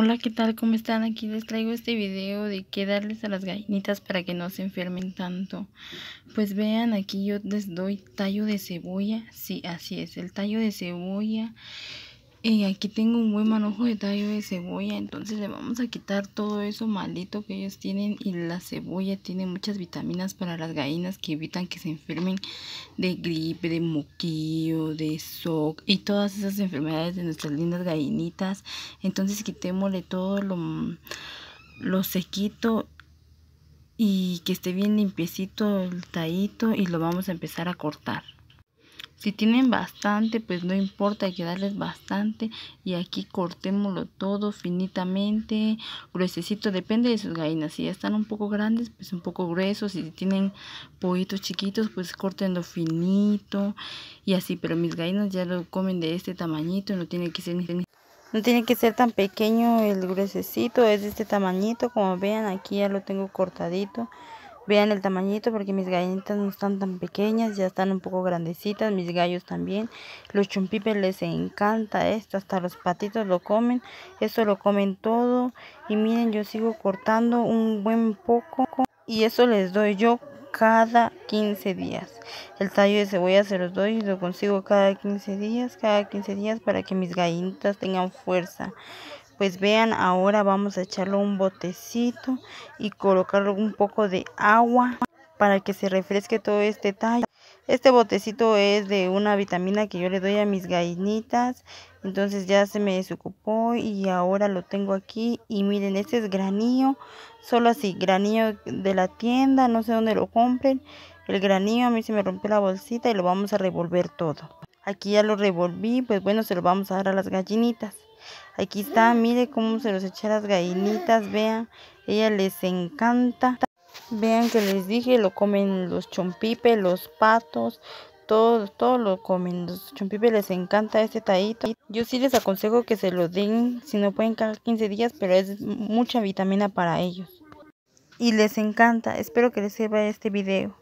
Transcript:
Hola, ¿qué tal? ¿Cómo están? Aquí les traigo este video de qué darles a las gallinitas para que no se enfermen tanto. Pues vean, aquí yo les doy tallo de cebolla. Sí, así es, el tallo de cebolla aquí tengo un buen manojo de tallo de cebolla, entonces le vamos a quitar todo eso maldito que ellos tienen. Y la cebolla tiene muchas vitaminas para las gallinas que evitan que se enfermen de gripe, de moquillo, de soc y todas esas enfermedades de nuestras lindas gallinitas. Entonces quitémosle todo lo, lo sequito y que esté bien limpiecito el tallito y lo vamos a empezar a cortar. Si tienen bastante, pues no importa, hay que darles bastante. Y aquí cortémoslo todo finitamente, gruesecito, depende de sus gallinas. Si ya están un poco grandes, pues un poco gruesos. Si tienen pollitos chiquitos, pues cortenlo finito y así. Pero mis gallinas ya lo comen de este tamañito, no tiene que ser No tiene que ser tan pequeño el gruesecito, es de este tamañito, como vean aquí ya lo tengo cortadito. Vean el tamañito porque mis gallinitas no están tan pequeñas, ya están un poco grandecitas, mis gallos también. Los chumpipes les encanta esto, hasta los patitos lo comen, eso lo comen todo. Y miren, yo sigo cortando un buen poco y eso les doy yo cada 15 días. El tallo de cebolla se los doy y lo consigo cada 15 días, cada 15 días para que mis gallinitas tengan fuerza pues vean ahora vamos a echarle un botecito y colocarle un poco de agua para que se refresque todo este tallo este botecito es de una vitamina que yo le doy a mis gallinitas entonces ya se me desocupó y ahora lo tengo aquí y miren este es granillo solo así granillo de la tienda no sé dónde lo compren el granillo a mí se me rompió la bolsita y lo vamos a revolver todo aquí ya lo revolví pues bueno se lo vamos a dar a las gallinitas Aquí está, mire cómo se los echa las gallinitas, vean, ella les encanta. Vean que les dije, lo comen los chompipe, los patos, todo, todo lo comen. Los chompipes, les encanta este taito. Yo sí les aconsejo que se lo den, si no pueden cada 15 días, pero es mucha vitamina para ellos. Y les encanta, espero que les sirva este video.